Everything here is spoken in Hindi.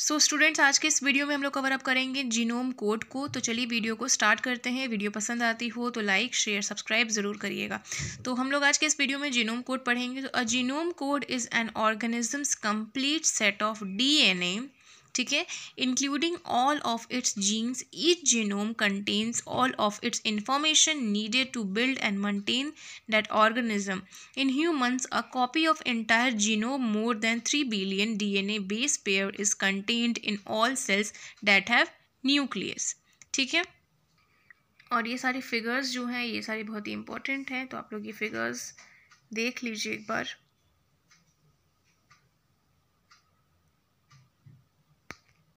सो so, स्टूडेंट्स आज के इस वीडियो में हम लोग कवर अप करेंगे जीनोम कोड को तो चलिए वीडियो को स्टार्ट करते हैं वीडियो पसंद आती हो तो लाइक शेयर सब्सक्राइब ज़रूर करिएगा तो हम लोग आज के इस वीडियो में जीनोम कोड पढ़ेंगे तो a genome code is an organism's complete set of DNA ठीक है including all of its genes each genome contains all of its information needed to build and maintain that organism in humans a copy of entire genome more than three billion DNA base pair is contained in all cells that have nucleus ठीक है और ये सारी फिगर्स जो हैं ये सारी बहुत ही इंपॉर्टेंट हैं तो आप लोग ये फिगर्स देख लीजिए एक बार